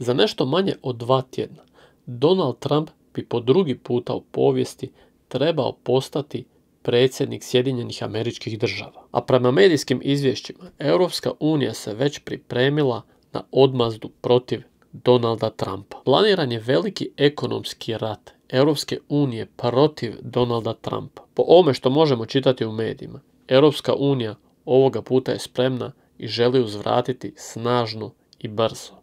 Za nešto manje od dva tjedna Donald Trump bi po drugi puta u povijesti trebao postati predsjednik Sjedinjenih američkih država. A prema medijskim izvješćima, Europska unija se već pripremila na odmazdu protiv Donalda Trumpa. Planiran je veliki ekonomski rat Europske unije protiv Donalda Trumpa. Po ome što možemo čitati u medijima, Europska unija ovoga puta je spremna i želi uzvratiti snažno i brzo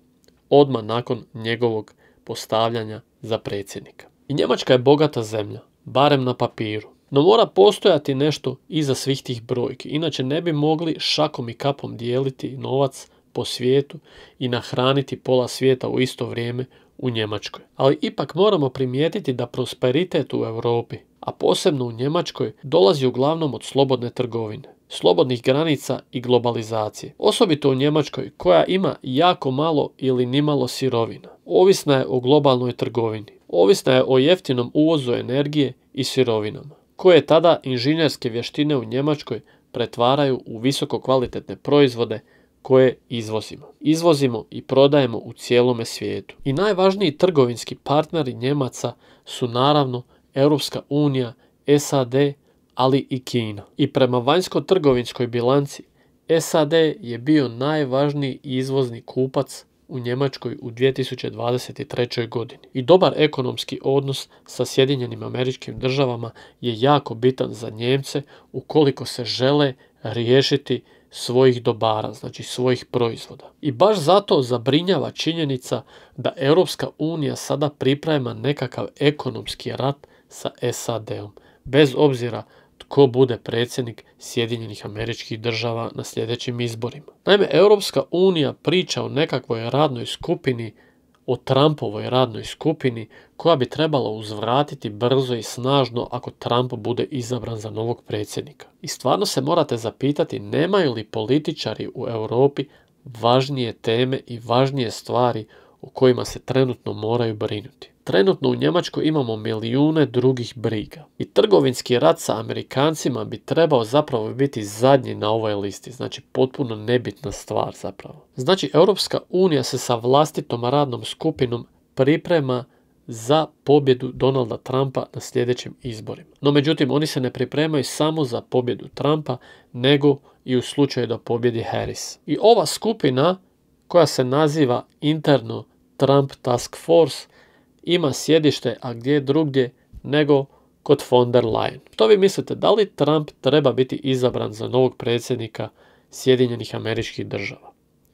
odmah nakon njegovog postavljanja za predsjednika. I Njemačka je bogata zemlja, barem na papiru. No mora postojati nešto iza svih tih brojki, inače ne bi mogli šakom i kapom dijeliti novac po svijetu i nahraniti pola svijeta u isto vrijeme u Njemačkoj. Ali ipak moramo primijetiti da prosperitet u Europi, a posebno u Njemačkoj, dolazi uglavnom od slobodne trgovine slobodnih granica i globalizacije. Osobito u Njemačkoj koja ima jako malo ili nimalo sirovina. Ovisna je o globalnoj trgovini. Ovisna je o jeftinom uvozu energije i sirovinama, koje tada inženjerske vještine u Njemačkoj pretvaraju u visoko kvalitetne proizvode koje izvozimo. Izvozimo i prodajemo u cijelome svijetu. I najvažniji trgovinski partneri Njemaca su naravno Europska unija, SAD, ali i Kina. I prema vanjsko-trgovinskoj bilanci SAD je bio najvažniji izvozni kupac u Njemačkoj u 2023. godini. I dobar ekonomski odnos sa Sjedinjenim američkim državama je jako bitan za Njemce ukoliko se žele riješiti svojih dobara, znači svojih proizvoda. I baš zato zabrinjava činjenica da Europska unija sada priprema nekakav ekonomski rat sa SAD-om, bez obzira tko bude predsjednik Sjedinjenih američkih država na sljedećim izborima. Naime, Europska unija priča o nekakvoj radnoj skupini o Trumpovoj radnoj skupini koja bi trebala uzvratiti brzo i snažno ako Trump bude izabran za novog predsjednika. I stvarno se morate zapitati nemaju li političari u Europi važnije teme i važnije stvari o kojima se trenutno moraju brinuti. Trenutno u Njemačkoj imamo milijune drugih briga. I trgovinski rat sa Amerikancima bi trebao zapravo biti zadnji na ovoj listi, znači potpuno nebitna stvar zapravo. Znači Europska unija se sa vlastitom radnom skupinom priprema za pobjedu Donalda Trumpa na sljedećim izborima. No međutim, oni se ne pripremaju samo za pobjedu Trumpa, nego i u slučaju da pobjedi Harris. I ova skupina koja se naziva interno Trump Task Force ima sjedište, a gdje drugdje nego kod von der Leyen. Što vi mislite, da li Trump treba biti izabran za novog predsjednika Sjedinjenih američkih država?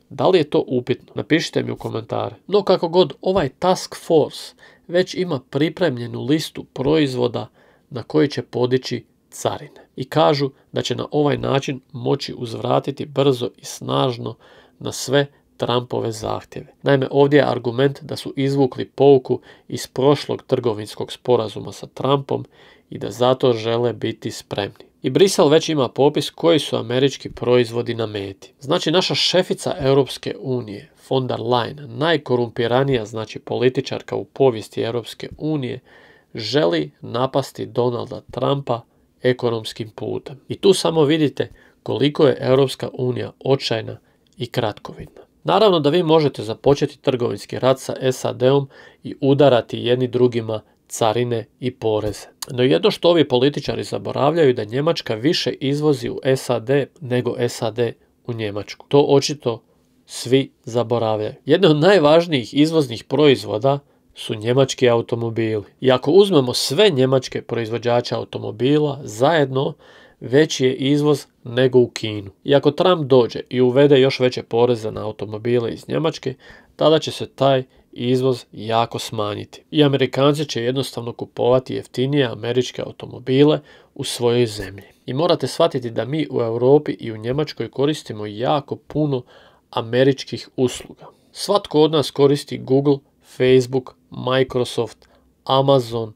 Da li je to upitno? Napišite mi u komentare. No kako god, ovaj Task Force već ima pripremljenu listu proizvoda na koji će podići carine. I kažu da će na ovaj način moći uzvratiti brzo i snažno na sve Trumpove zahtjeve. Naime, ovdje je argument da su izvukli pouku iz prošlog trgovinskog sporazuma sa Trumpom i da zato žele biti spremni. I Brisel već ima popis koji su američki proizvodi na meti. Znači naša šefica Europske unije, von der Leyen, najkorumpiranija znači političarka u povijesti Europske unije, želi napasti Donalda Trumpa ekonomskim putem. I tu samo vidite koliko je Europska unija očajna i kratkovidna. Naravno da vi možete započeti trgovinski rat sa SAD-om i udarati jedni drugima carine i poreze. No jedno što ovi političari zaboravljaju da Njemačka više izvozi u SAD nego SAD u Njemačku. To očito svi zaboravljaju. Jedno od najvažnijih izvoznih proizvoda su njemački automobili. I ako uzmemo sve njemačke proizvođače automobila zajedno, veći je izvoz nego u Kinu. I ako Trump dođe i uvede još veće poreze na automobile iz Njemačke, tada će se taj izvoz jako smanjiti. I Amerikanci će jednostavno kupovati jeftinije američke automobile u svojoj zemlji. I morate shvatiti da mi u Europi i u Njemačkoj koristimo jako puno američkih usluga. Svatko od nas koristi Google, Facebook, Microsoft, Amazon,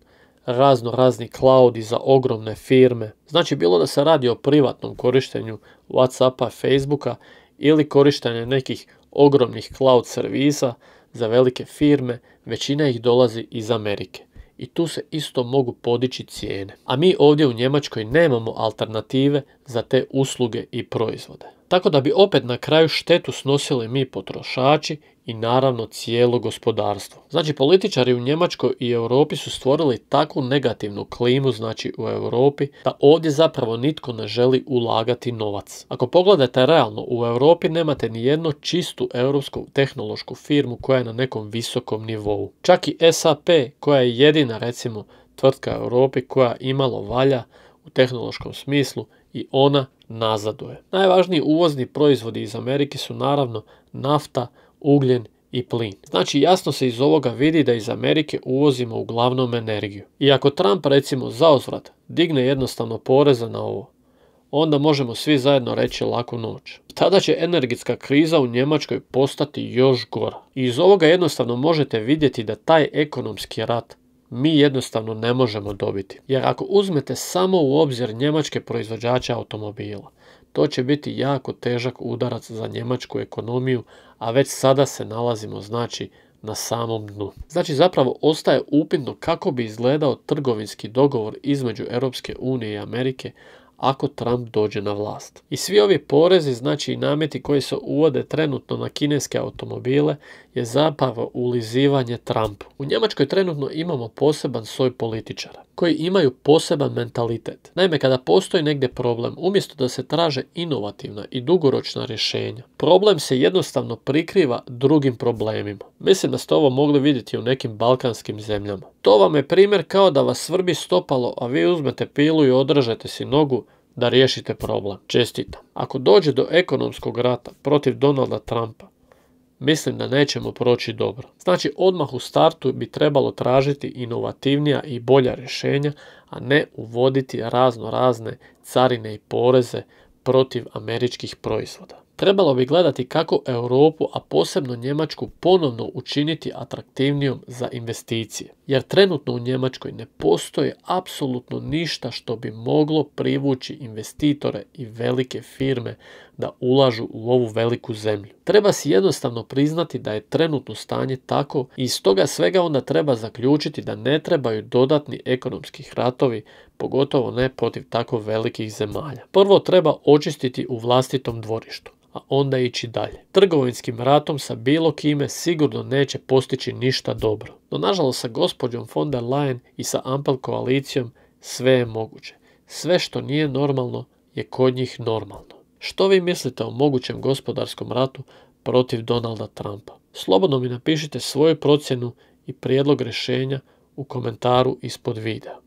razno razni cloudi za ogromne firme. Znači bilo da se radi o privatnom korištenju Whatsappa, Facebooka ili korištenje nekih ogromnih cloud servisa za velike firme, većina ih dolazi iz Amerike. I tu se isto mogu podići cijene. A mi ovdje u Njemačkoj nemamo alternative za te usluge i proizvode. Tako da bi opet na kraju štetu snosili mi potrošači i naravno cijelo gospodarstvo. Znači političari u Njemačkoj i Europi su stvorili takvu negativnu klimu znači u Europi da ovdje zapravo nitko ne želi ulagati novac. Ako pogledate realno u Europi nemate ni jednu čistu europsku tehnološku firmu koja je na nekom visokom nivou. Čak i SAP koja je jedina recimo tvrtka u Europi koja imalo valja u tehnološkom smislu i ona nazaduje. Najvažniji uvozni proizvodi iz Amerike su naravno nafta, ugljen i plin. Znači jasno se iz ovoga vidi da iz Amerike uvozimo uglavnom energiju. I ako Trump recimo zaozvrat digne jednostavno poreza na ovo, onda možemo svi zajedno reći laku noć. Tada će energetska kriza u Njemačkoj postati još gora. I iz ovoga jednostavno možete vidjeti da taj ekonomski rat mi jednostavno ne možemo dobiti. Jer ako uzmete samo u obzir njemačke proizvođače automobila, to će biti jako težak udarac za njemačku ekonomiju, a već sada se nalazimo znači na samom dnu. Znači zapravo ostaje upitno kako bi izgledao trgovinski dogovor između Europske unije i Amerike ako Trump dođe na vlast. I svi ovi porezi, znači i nameti koji se uvode trenutno na kineske automobile, je zapravo ulizivanje Trumpu. U Njemačkoj trenutno imamo poseban soj političara koji imaju poseban mentalitet. Naime, kada postoji negdje problem, umjesto da se traže inovativna i dugoročna rješenja, problem se jednostavno prikriva drugim problemima. Mislim da ste ovo mogli vidjeti u nekim balkanskim zemljama. To vam je primjer kao da vas svrbi stopalo, a vi uzmete pilu i održete si nogu da riješite problem. Čestitam. Ako dođe do ekonomskog rata protiv Donalda Trumpa, mislim da nećemo proći dobro. Znači odmah u startu bi trebalo tražiti inovativnija i bolja rješenja, a ne uvoditi razno razne carine i poreze protiv američkih proizvoda. Trebalo bi gledati kako Europu, a posebno Njemačku, ponovno učiniti atraktivnijom za investicije jer trenutno u Njemačkoj ne postoji apsolutno ništa što bi moglo privući investitore i velike firme da ulažu u ovu veliku zemlju. Treba si jednostavno priznati da je trenutno stanje tako i iz toga svega onda treba zaključiti da ne trebaju dodatni ekonomski ratovi, pogotovo ne protiv tako velikih zemalja. Prvo treba očistiti u vlastitom dvorištu a onda ići dalje. Trgovinskim ratom sa bilo kime sigurno neće postići ništa dobro. No nažalost sa gospodinom gospođom von der Leyen i sa Ampel koalicijom sve je moguće. Sve što nije normalno je kod njih normalno. Što vi mislite o mogućem gospodarskom ratu protiv Donalda Trumpa? Slobodno mi napišite svoju procjenu i prijedlog rješenja u komentaru ispod videa.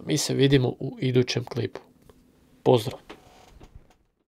Mi se vidimo u idućem klipu. Pozdrav!